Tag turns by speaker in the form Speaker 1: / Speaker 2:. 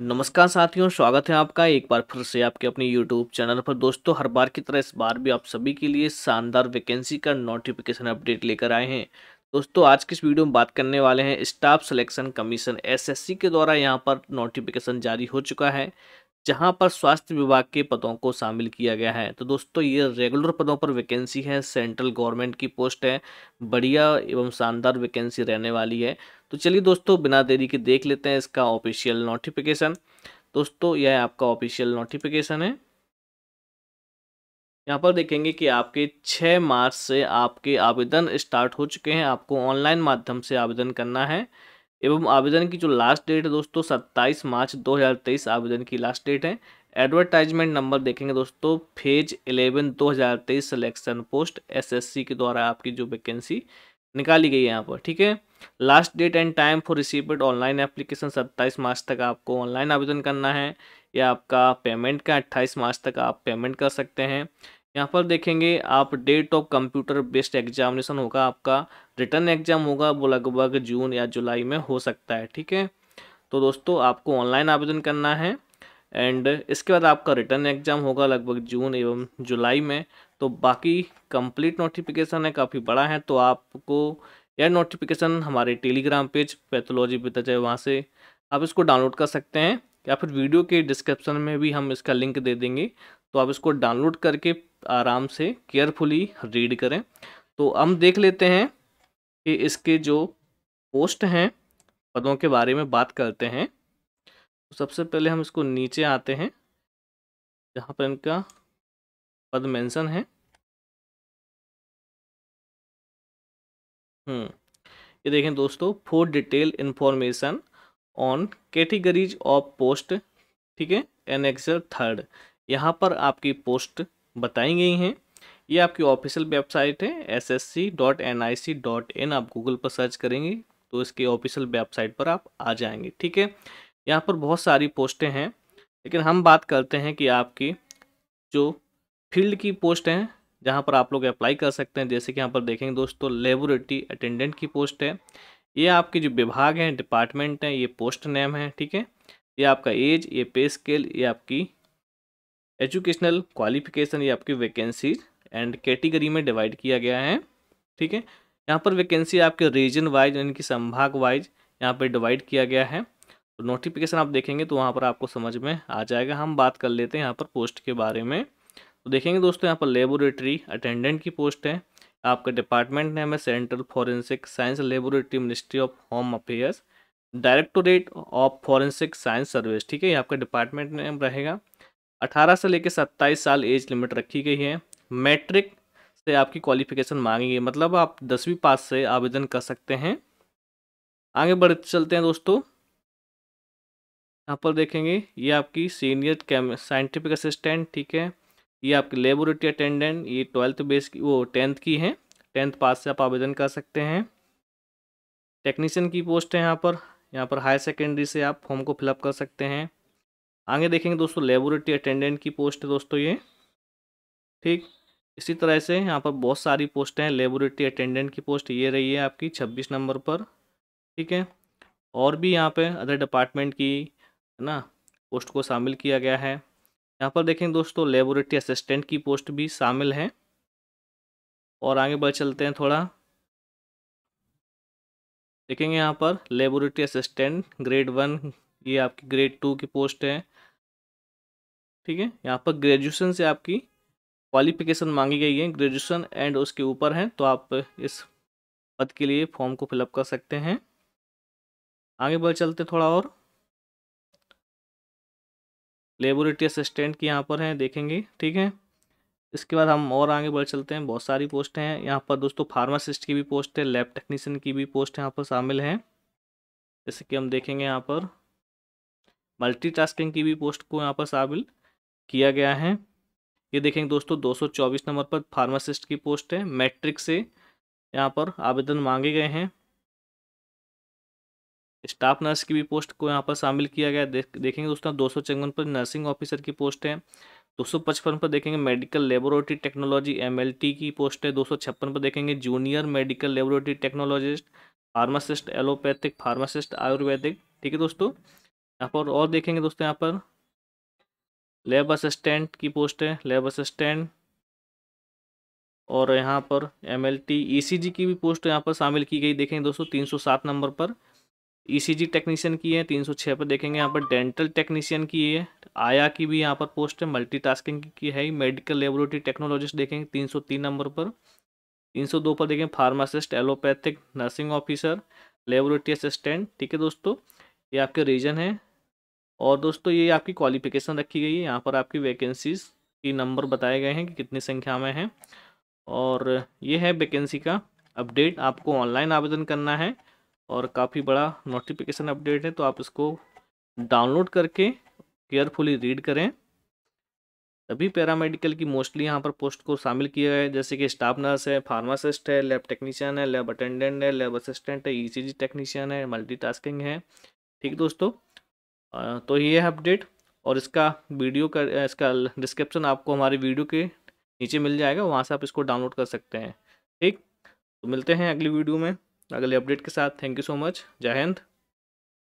Speaker 1: नमस्कार साथियों स्वागत है आपका एक बार फिर से आपके अपने यूट्यूब चैनल पर दोस्तों हर बार की तरह इस बार भी आप सभी के लिए शानदार वैकेंसी का नोटिफिकेशन अपडेट लेकर आए हैं दोस्तों आज की इस वीडियो में बात करने वाले हैं स्टाफ सिलेक्शन कमीशन एसएससी के द्वारा यहां पर नोटिफिकेशन जारी हो चुका है जहाँ पर स्वास्थ्य विभाग के पदों को शामिल किया गया है तो दोस्तों ये रेगुलर पदों पर वैकेंसी है सेंट्रल गवर्नमेंट की पोस्ट है बढ़िया एवं शानदार वैकेंसी रहने वाली है तो चलिए दोस्तों बिना देरी के देख लेते हैं इसका ऑफिशियल नोटिफिकेशन दोस्तों यह आपका ऑफिशियल नोटिफिकेशन है यहाँ पर देखेंगे कि आपके 6 मार्च से आपके आवेदन स्टार्ट हो चुके हैं आपको ऑनलाइन माध्यम से आवेदन करना है एवं आवेदन की जो लास्ट डेट है दोस्तों 27 मार्च 2023 आवेदन की लास्ट डेट है एडवर्टाइजमेंट नंबर देखेंगे दोस्तों फेज 11 2023 सिलेक्शन पोस्ट एसएससी के द्वारा आपकी जो वैकेंसी निकाली गई है यहाँ पर ठीक है last date and time for received online application सत्ताईस मार्च तक आपको ऑनलाइन आवेदन करना है या आपका पेमेंट का अट्ठाईस मार्च तक आप पेमेंट कर सकते हैं यहाँ पर देखेंगे आप date of computer based examination होगा आपका रिटर्न एग्जाम होगा वो लगभग जून या जुलाई में हो सकता है ठीक है तो दोस्तों आपको ऑनलाइन आवेदन करना है एंड इसके बाद आपका रिटर्न एग्ज़ाम होगा लगभग जून एवं जुलाई में तो बाकी कंप्लीट नोटिफिकेशन है काफ़ी बड़ा है तो आपको यह नोटिफिकेशन हमारे टेलीग्राम पेज पैथोलॉजी पे तजय वहाँ से आप इसको डाउनलोड कर सकते हैं या फिर वीडियो के डिस्क्रिप्शन में भी हम इसका लिंक दे देंगे तो आप इसको डाउनलोड करके आराम से केयरफुली रीड करें तो हम देख लेते हैं कि इसके जो पोस्ट हैं पदों के बारे में बात करते हैं सबसे पहले हम इसको नीचे आते हैं जहाँ पर इनका पद मेंशन है हम्म ये देखें दोस्तों for detail information on categories of post ठीक है एन थर्ड यहाँ पर आपकी पोस्ट बताई गई हैं ये आपकी ऑफिशियल वेबसाइट है S S C dot N I C dot in आप गूगल पर सर्च करेंगे तो इसके ऑफिशियल वेबसाइट पर आप आ जाएंगे ठीक है यहाँ पर बहुत सारी पोस्टें हैं लेकिन हम बात करते हैं कि आपकी जो फील्ड की पोस्ट हैं जहाँ पर आप लोग अप्लाई कर सकते हैं जैसे कि यहाँ पर देखेंगे दोस्तों लेबोरेटरी अटेंडेंट की पोस्ट है ये आपके जो विभाग हैं डिपार्टमेंट हैं ये पोस्ट नेम है ठीक है ये आपका एज ये पे स्केल ये आपकी एजुकेशनल क्वालिफिकेशन ये आपकी वैकेंसीज एंड कैटेगरी में डिवाइड किया गया है ठीक है यहाँ पर वैकेंसी आपके रीजन वाइज यानी कि संभाग वाइज यहाँ पर डिवाइड किया गया है तो नोटिफिकेशन आप देखेंगे तो वहाँ पर आपको समझ में आ जाएगा हम बात कर लेते हैं यहाँ पर पोस्ट के बारे में तो देखेंगे दोस्तों यहाँ पर लेबोरेटरी अटेंडेंट की पोस्ट है आपका डिपार्टमेंट नेम है central forensic science laboratory ministry of home affairs directorate of forensic science service ठीक है ये आपका डिपार्टमेंट नेम रहेगा अठारह से लेकर सत्ताईस साल एज लिमिट रखी गई है मैट्रिक से आपकी क्वालिफिकेशन गई मतलब आप दसवीं पास से आवेदन कर सकते हैं आगे बढ़ चलते हैं दोस्तों यहाँ पर देखेंगे ये आपकी सीनियर कैम साइंटिफिक असिस्टेंट ठीक है ये आपकी लेबोरेटरी अटेंडेंट ये ट्वेल्थ बेस की वो टेंथ की है टेंथ पास से आप आवेदन कर सकते हैं टेक्नीशियन की पोस्ट है यहाँ पर यहाँ पर हायर सेकेंडरी से आप फॉर्म को फिलअप कर सकते हैं आगे देखेंगे दोस्तों लेबोरेटरी अटेंडेंट की पोस्ट है दोस्तों ये ठीक इसी तरह से यहाँ पर बहुत सारी पोस्टें हैं लेबोरेटरी अटेंडेंट की पोस्ट ये रही है आपकी छब्बीस नंबर पर ठीक है और भी यहाँ पे अदर डिपार्टमेंट की है ना पोस्ट को शामिल किया गया है यहाँ पर देखें दोस्तों लेबोरेटरी असिस्टेंट की पोस्ट भी शामिल है और आगे बढ़ चलते हैं थोड़ा देखेंगे यहाँ पर लेबोरेटरी असिस्टेंट ग्रेड वन ये आपकी ग्रेड टू की पोस्ट है ठीक है यहाँ पर ग्रेजुएशन से आपकी क्वालिफिकेशन मांगी गई है ग्रेजुएशन एंड उसके ऊपर है तो आप इस पद के लिए फॉर्म को फिलअप कर सकते हैं आगे बढ़ चलते थोड़ा और लेबोरेटरी असिस्टेंट की यहाँ पर हैं देखेंगे ठीक है इसके बाद हम और आगे बढ़ चलते हैं बहुत सारी पोस्टें हैं यहाँ पर दोस्तों फार्मासिस्ट की भी पोस्ट है लैब टेक्नीशियन की भी पोस्ट यहाँ पर शामिल हैं जैसे कि हम देखेंगे यहाँ पर मल्टीटास्किंग की भी पोस्ट को यहाँ पर शामिल किया गया है ये देखेंगे दोस्तों 224 नंबर पर फार्मासिस्ट की पोस्ट है मैट्रिक से यहाँ पर आवेदन मांगे गए हैं स्टाफ नर्स की भी पोस्ट को यहाँ पर शामिल किया गया देख देखेंगे दोस्तों दो सौ पर नर्सिंग ऑफिसर की पोस्ट है दो सौ पचपन पर देखेंगे मेडिकल लेबोरेटरी टेक्नोलॉजी एम की पोस्ट है दो सौ छप्पन पर देखेंगे junior medical laboratory technologist pharmacist allopathic pharmacist ayurvedic ठीक है दोस्तों यहाँ पर और देखेंगे दोस्तों यहाँ पर लेब असिस्टेंट की पोस्ट है लेब असिस्टेंट और यहाँ पर M L T E C G की भी पोस्ट यहाँ पर शामिल की गई देखेंगे दोस्तों तीन सौ सात नंबर पर ईसीजी e टेक्नीशियन की है तीन सौ छः पर देखेंगे यहाँ पर डेंटल टेक्नीशियन की है आया की भी यहाँ पर पोस्ट है मल्टीटास्किंग की है ही मेडिकल लेबोरेटरी टेक्नोलॉजिस्ट देखेंगे तीन सौ तीन नंबर पर तीन सौ दो पर देखेंगे pharmacist allopathic nursing officer laboratory assistant ठीक है दोस्तों ये आपके रीजन है और दोस्तों ये आपकी क्वालिफिकेशन रखी गई है यहाँ पर आपकी वैकेंसीज की नंबर बताए गए हैं कि कितनी संख्या में हैं और ये है वैकेंसी का अपडेट आपको ऑनलाइन आवेदन करना है और काफ़ी बड़ा नोटिफिकेशन अपडेट है तो आप इसको डाउनलोड करके केयरफुली रीड करें सभी पैरामेडिकल की मोस्टली यहाँ पर पोस्ट को शामिल किया गया है जैसे कि स्टाफ नर्स है फार्मासिस्ट है लैब टेक्नीशियन है लैब अटेंडेंट है लैब असिस्टेंट है ई e टेक्नीशियन है मल्टीटास्किंग है ठीक दोस्तों तो ये है अपडेट और इसका वीडियो का इसका डिस्क्रिप्शन आपको हमारे वीडियो के नीचे मिल जाएगा वहाँ से आप इसको डाउनलोड कर सकते हैं ठीक तो मिलते हैं अगली वीडियो में अगले अपडेट के साथ थैंक यू सो मच जय हिंद